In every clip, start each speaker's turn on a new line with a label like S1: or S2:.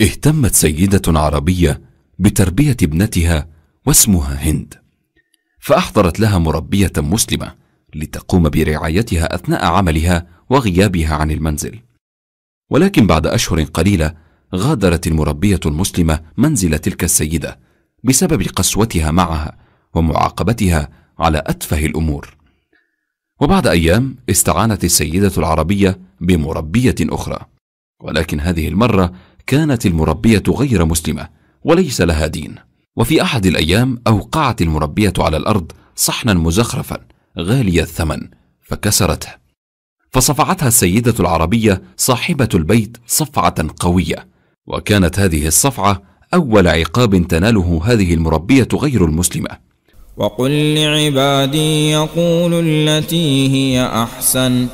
S1: اهتمت سيدة عربية بتربية ابنتها واسمها هند فأحضرت لها مربية مسلمة لتقوم برعايتها أثناء عملها وغيابها عن المنزل ولكن بعد أشهر قليلة غادرت المربية المسلمة منزل تلك السيدة بسبب قسوتها معها ومعاقبتها على أتفه الأمور وبعد أيام استعانت السيدة العربية بمربية أخرى ولكن هذه المرة كانت المربية غير مسلمة وليس لها دين وفي أحد الأيام أوقعت المربية على الأرض صحنا مزخرفا غالي الثمن فكسرته فصفعتها السيدة العربية صاحبة البيت صفعة قوية وكانت هذه الصفعة أول عقاب تناله هذه المربية غير المسلمة
S2: وقل لعبادي يقولوا التي هي احسن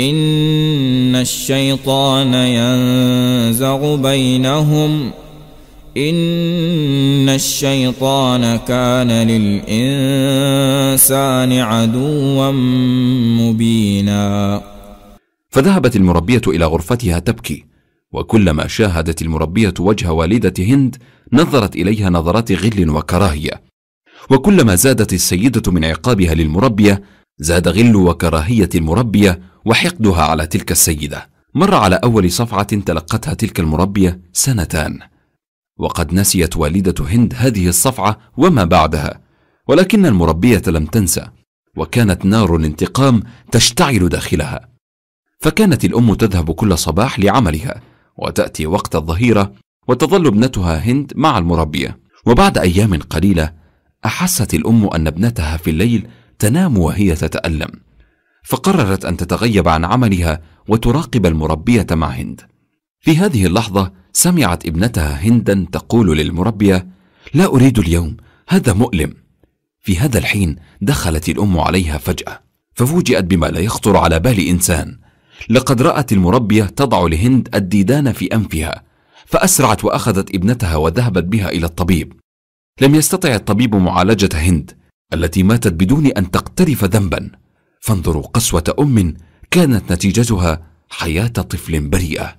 S2: إن الشيطان ينزغ بينهم إن الشيطان كان
S1: للإنسان عدوا مبينا فذهبت المربية إلى غرفتها تبكي وكلما شاهدت المربية وجه والدة هند نظرت إليها نظرات غل وكراهية وكلما زادت السيدة من عقابها للمربية زاد غل وكراهية المربية وحقدها على تلك السيدة مر على أول صفعة تلقتها تلك المربية سنتان وقد نسيت والدة هند هذه الصفعة وما بعدها ولكن المربية لم تنسى وكانت نار الانتقام تشتعل داخلها فكانت الأم تذهب كل صباح لعملها وتأتي وقت الظهيرة وتظل ابنتها هند مع المربية وبعد أيام قليلة أحست الأم أن ابنتها في الليل تنام وهي تتألم فقررت أن تتغيب عن عملها وتراقب المربية مع هند في هذه اللحظة سمعت ابنتها هندا تقول للمربية لا أريد اليوم هذا مؤلم في هذا الحين دخلت الأم عليها فجأة ففوجئت بما لا يخطر على بال إنسان لقد رأت المربية تضع لهند الديدان في أنفها فأسرعت وأخذت ابنتها وذهبت بها إلى الطبيب لم يستطع الطبيب معالجة هند التي ماتت بدون ان تقترف ذنبا فانظروا قسوه ام كانت نتيجتها حياه طفل بريئه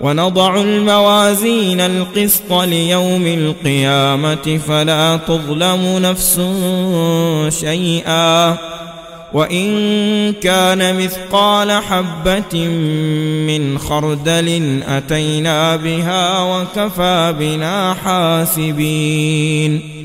S2: ونضع الموازين القسط ليوم القيامه فلا تظلم نفس شيئا وإن كان مثقال حبة من خردل أتينا بها وكفى بنا حاسبين